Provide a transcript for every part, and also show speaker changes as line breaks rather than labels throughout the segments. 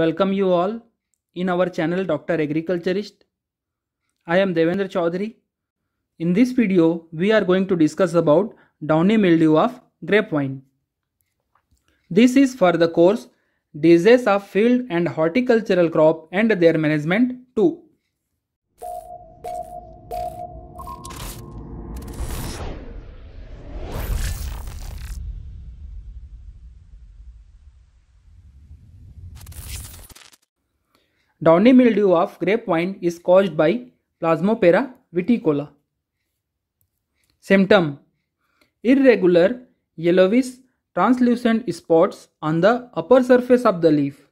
Welcome you all in our channel Dr. Agriculturist. I am Devendra Chaudhary. In this video, we are going to discuss about downy mildew of grapevine. This is for the course Disease of Field and Horticultural Crop and Their Management 2. Downy mildew of grapevine is caused by Plasmopera viticola. Symptom Irregular, yellowish, translucent spots on the upper surface of the leaf.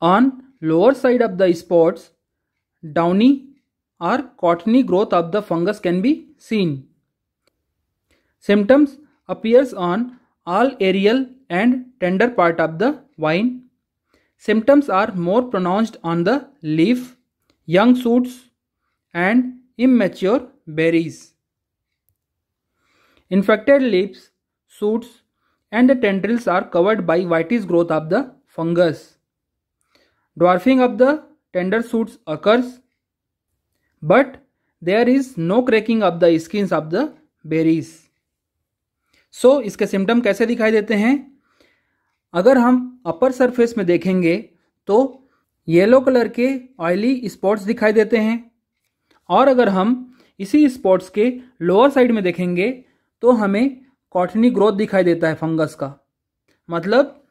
On lower side of the spots, downy or cottony growth of the fungus can be seen. Symptoms appears on all aerial and tender part of the vine symptoms are more pronounced on the leaf, young shoots, and immature berries. Infected leaves, shoots, and the tendrils are covered by whitish growth of the fungus. Dwarfing of the tender shoots occurs, but there is no cracking of the skins of the berries. so, iske symptom kaise dikhai dete hain अगर हम upper surface में देखेंगे तो yellow colour के oily spots दिखाई देते हैं और अगर हम इसी स्पॉट्स के लोअर साइड में देखेंगे तो हमें कॉटनी ग्रोथ दिखाई देता है फंगस का मतलब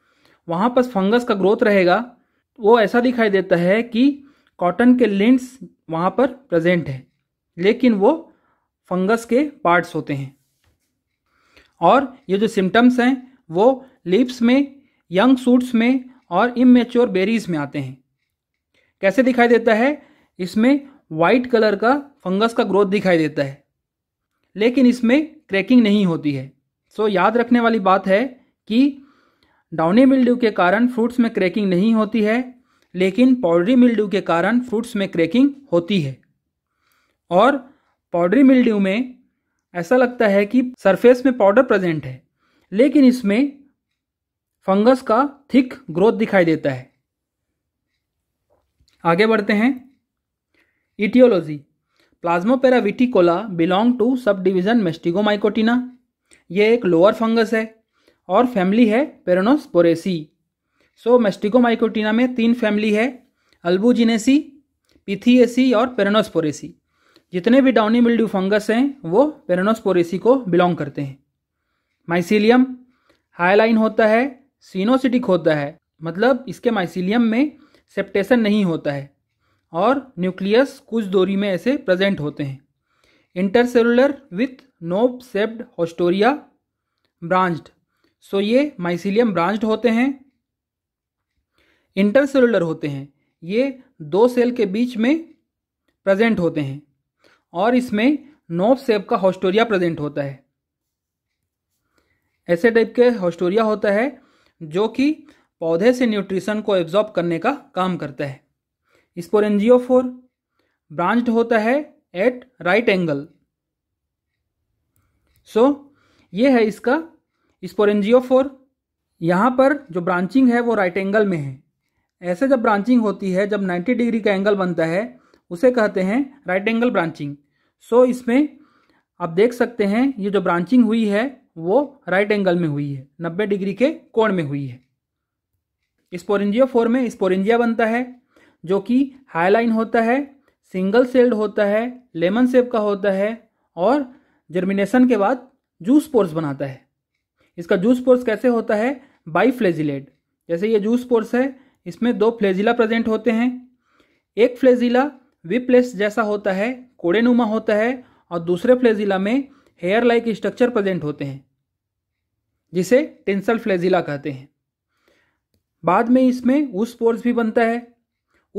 वहाँ पर फंगस का ग्रोथ रहेगा वो ऐसा दिखाई देता है कि कॉटन के लिंट्स वहाँ पर प्रेजेंट है लेकिन वो फंगस के पार्ट्स होते हैं और ये जो सिम्टम्स हैं वो लिप्स में यंग सूट्स में और इमेच्योर बेरीज में आते हैं कैसे दिखाई देता है इसमें वाइट कलर का फंगस का ग्रोथ दिखाई देता है लेकिन इसमें क्रैकिंग नहीं होती है सो so, याद रखने वाली बात है कि डाउनी मिल्ड्यू के कारण फ्रूट्स में क्रैकिंग नहीं होती है लेकिन पाउडरी मिल्ड्यू के कारण फ्रूट्स में क्रैकिंग होती है और पाउडरी मिल्ड्यू में ऐसा लगता है कि सरफेस में पाउडर प्रेजेंट है लेकिन इसमें फंगस का थिक ग्रोथ दिखाई देता है आगे बढ़ते हैं etiology Plasmopara viticola belong to sub mastigo मेस्टिगोमाइकोटिना ये एक लोअर फंगस है और फैमिली है पेरोनोस्पोरेसी सो मेस्टिकोमाइकोटिना में तीन फैमिली है अल्बुजिनेसी पिथीएसी और पेरोनोस्पोरेसी जितने भी डाउनी मिल्ड्यू फंगस हैं वो पेरोनोस्पोरेसी को बिलोंग करते हैं माइसिलियम हाईलाइन होता है सीनोसिटिक होता है मतलब इसके माइसिलियम में सेप्टेशन नहीं होता है और न्यूक्लियस कुछ दूरी में ऐसे प्रेजेंट होते हैं intercellular with knob shaped haustoria branched so ये माइसिलियम ब्रांच्ड होते हैं इंटरसेलुलर होते हैं ये दो सेल के बीच में प्रेजेंट होते हैं और इसमें नोब सेप का होस्टोरिया प्रेजेंट होता है ऐसे टाइप के होस्टोरिया होता है जो कि पौधे से न्यूट्रिशन को एब्जॉर्ब करने का काम करता है स्पोरेंजियो फोर ब्रांच्ड होता है एट राइट एंगल सो ये है इसका स्पोरेंजियो फोर यहाँ पर जो ब्रांचिंग है वो राइट एंगल में है ऐसे जब ब्रांचिंग होती है जब 90 डिग्री का एंगल बनता है उसे कहते हैं राइट एंगल ब्रांचिंग सो इसमें आप देख सकते हैं ये जो ब्रांचिंग हुई है वो राइट एंगल में हुई है नब्बे डिग्री के कोण में हुई है फोर में स्पोरेंजिया बनता है जो कि हाईलाइन होता है सिंगल सेल्ड होता है लेमन सेप का होता है और जर्मिनेशन के बाद जूस पोर्स बनाता है इसका जूस पोर्स कैसे होता है बाई फ्लेजिलेट जैसे ये जूस पोर्स है इसमें दो फ्लेजिला प्रेजेंट होते हैं एक फ्लेजिला विप्लेस जैसा होता है कोड़ेनुमा होता है और दूसरे फ्लेजिला में हेयर लाइक स्ट्रक्चर प्रेजेंट होते हैं जिसे टेंसल फ्लेजिला कहते हैं बाद में इसमें उस पोर्स भी बनता है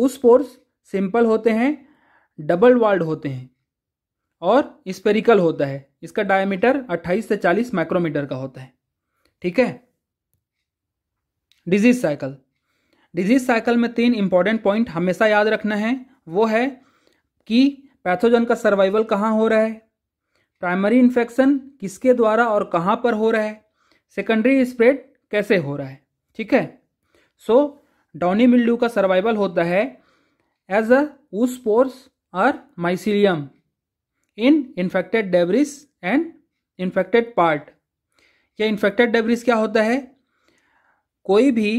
उस पोर्स सिंपल होते हैं डबल वाल्ड होते हैं और स्पेरिकल होता है इसका डायमीटर 28 से 40 माइक्रोमीटर का होता है ठीक है डिजीज साइकिल डिजीज साइकिल में तीन इंपॉर्टेंट पॉइंट हमेशा याद रखना है वो है कि पैथोजन का सर्वाइवल कहाँ हो रहा है प्राइमरी इन्फेक्शन किसके द्वारा और कहाँ पर हो रहा है सेकेंडरी स्प्रेड कैसे हो रहा है ठीक है सो डाउनी मिल्ड्यू का सर्वाइवल होता है एज अ ऊस पोर्स और mycelium in infected debris and infected part या इन्फेक्टेड डेबरिस क्या होता है कोई भी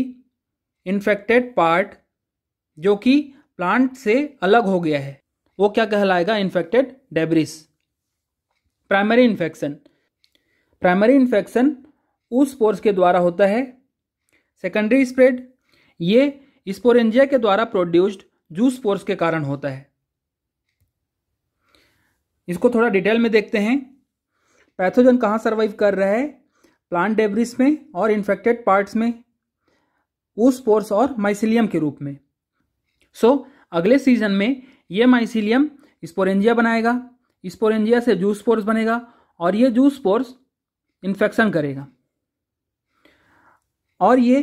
इन्फेक्टेड पार्ट जो कि प्लांट से अलग हो गया है वो क्या कहलाएगा infected debris primary infection primary infection oospores के द्वारा होता है सेकेंडरी स्प्रेड ये स्पोरेंजिया के द्वारा प्रोड्यूस्ड जूस पोर्स के कारण होता है इसको थोड़ा डिटेल में देखते हैं पैथोजन कहाँ सर्वाइव कर रहा है प्लांट डेब्रिस में और इन्फेक्टेड पार्ट्स में उस पोर्स और माइसिलियम के रूप में सो so, अगले सीजन में ये माइसिलियम स्पोरेंजिया बनाएगा स्पोरेंजिया से जूस पोर्स बनेगा और ये जूस पोर्स इन्फेक्शन करेगा और ये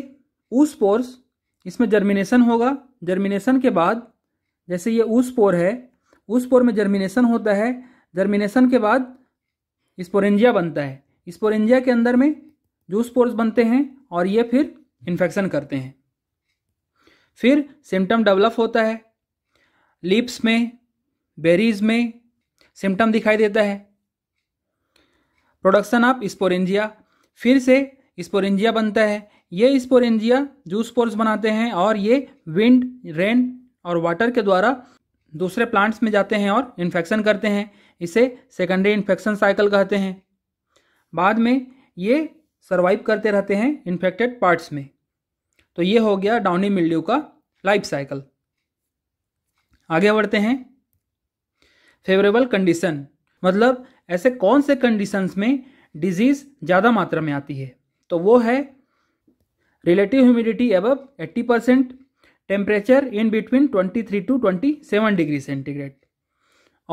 ऊस पोर्स इसमें जर्मिनेशन होगा जर्मिनेशन के बाद जैसे ये ऊस पोर है ऊस पोर में जर्मिनेशन होता है जर्मिनेशन के बाद स्पोरेंजिया बनता है स्पोरेंजिया के अंदर में जूस पोर्स बनते हैं और ये फिर इन्फेक्शन करते हैं फिर सिम्टम डेवलप होता है लिप्स में बेरीज में सिम्टम दिखाई देता है प्रोडक्शन ऑफ स्पोरेंजिया फिर से स्पोरेंजिया बनता है ये स्पोरेंजिया जूस पोर्स बनाते हैं और ये विंड रेन और वाटर के द्वारा दूसरे प्लांट्स में जाते हैं और इन्फेक्शन करते हैं इसे सेकेंडरी इन्फेक्शन साइकिल कहते हैं बाद में ये सर्वाइव करते रहते हैं इन्फेक्टेड पार्ट्स में तो ये हो गया डाउनी मिल्ड्यू का लाइफ साइकिल आगे बढ़ते हैं फेवरेबल कंडीशन मतलब ऐसे कौन से कंडीशंस में डिजीज़ ज़्यादा मात्रा में आती है तो वो है relative humidity above 80 percent temperature in between 23 to 27 degree centigrade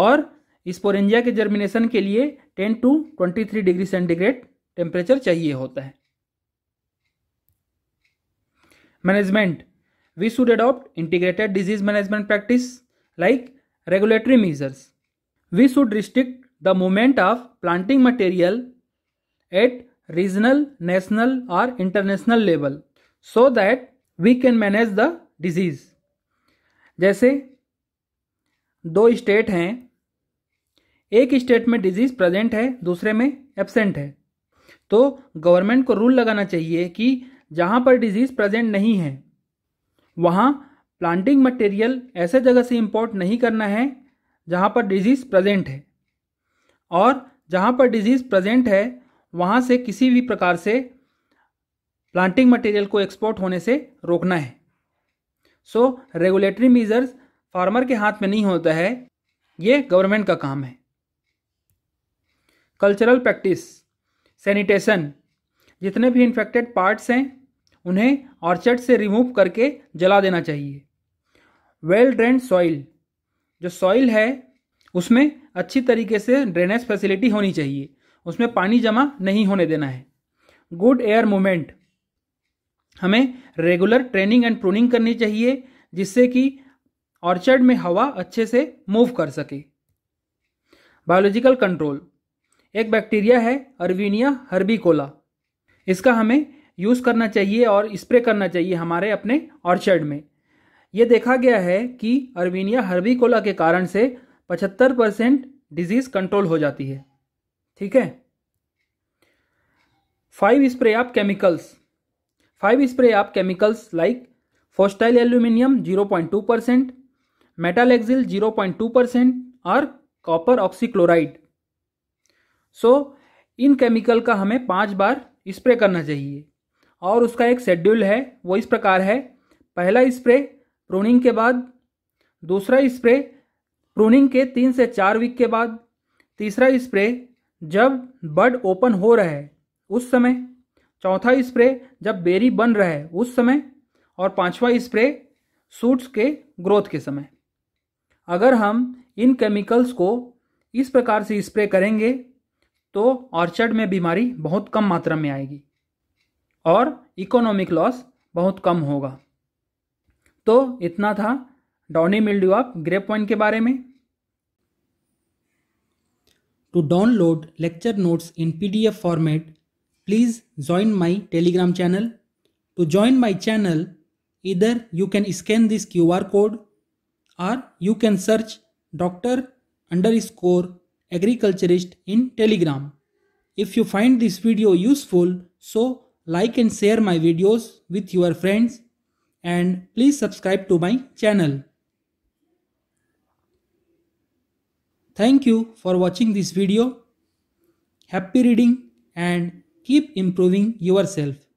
और इस पोरेंजिया के जर्मिनेशन के लिए 10 टू 23 डिग्री सेंटीग्रेड टेम्परेचर चाहिए होता है management we should adopt integrated disease management practice like regulatory measures we should restrict the movement of planting material at regional, national or international level so that we can manage the disease. जैसे दो state हैं एक state में disease present है दूसरे में absent है तो गवर्नमेंट को रूल लगाना चाहिए कि जहां पर डिजीज प्रेजेंट नहीं है वहां प्लांटिंग मटेरियल ऐसे जगह से इंपोर्ट नहीं करना है जहां पर डिजीज प्रेजेंट है और जहां पर डिजीज प्रेजेंट है वहाँ से किसी भी प्रकार से प्लांटिंग मटेरियल को एक्सपोर्ट होने से रोकना है सो रेगुलेटरी मीज़र्स फार्मर के हाथ में नहीं होता है ये गवर्नमेंट का काम है कल्चरल प्रैक्टिस सैनिटेशन जितने भी इन्फेक्टेड पार्ट्स हैं उन्हें ऑर्चर्ड से रिमूव करके जला देना चाहिए वेल ड्रेन सॉइल जो सॉइल है उसमें अच्छी तरीके से ड्रेनेज फैसिलिटी होनी चाहिए उसमें पानी जमा नहीं होने देना है गुड एयर मूवमेंट हमें रेगुलर ट्रेनिंग एंड प्रूनिंग करनी चाहिए जिससे कि ऑर्चर्ड में हवा अच्छे से मूव कर सके बायोलॉजिकल कंट्रोल एक बैक्टीरिया है अर्विनिया हर्बिकोला इसका हमें यूज़ करना चाहिए और स्प्रे करना चाहिए हमारे अपने ऑर्चर्ड में यह देखा गया है कि अर्वीनिया हर्बिकोला के कारण से 75 परसेंट डिजीज़ कंट्रोल हो जाती है ठीक है फाइव स्प्रे आप केमिकल्स फाइव स्प्रे आप chemicals like fosetyl aluminium 0.2 percent metalaxyl 0.2 percent और कॉपर ऑक्सीक्लोराइड सो इन केमिकल का हमें पांच बार स्प्रे करना चाहिए और उसका एक शेड्यूल है वो इस प्रकार है पहला स्प्रे प्रूनिंग के बाद दूसरा स्प्रे प्रूनिंग के तीन से चार वीक के बाद तीसरा स्प्रे जब बड ओपन हो रहा है उस समय चौथा स्प्रे जब बेरी बन रहा है उस समय और पांचवा स्प्रे सूट्स के ग्रोथ के समय अगर हम इन केमिकल्स को इस प्रकार से स्प्रे करेंगे तो ऑर्चर्ड में बीमारी बहुत कम मात्रा में आएगी और इकोनॉमिक लॉस बहुत कम होगा तो इतना था downy mildew of grape vine के बारे में To download lecture notes in PDF format, please join my Telegram channel. To join my channel, either you can scan this QR code or you can search Dr. underscore agriculturist in Telegram. If you find this video useful, so like and share my videos with your friends and please subscribe to my channel. Thank you for watching this video. Happy reading and keep improving yourself.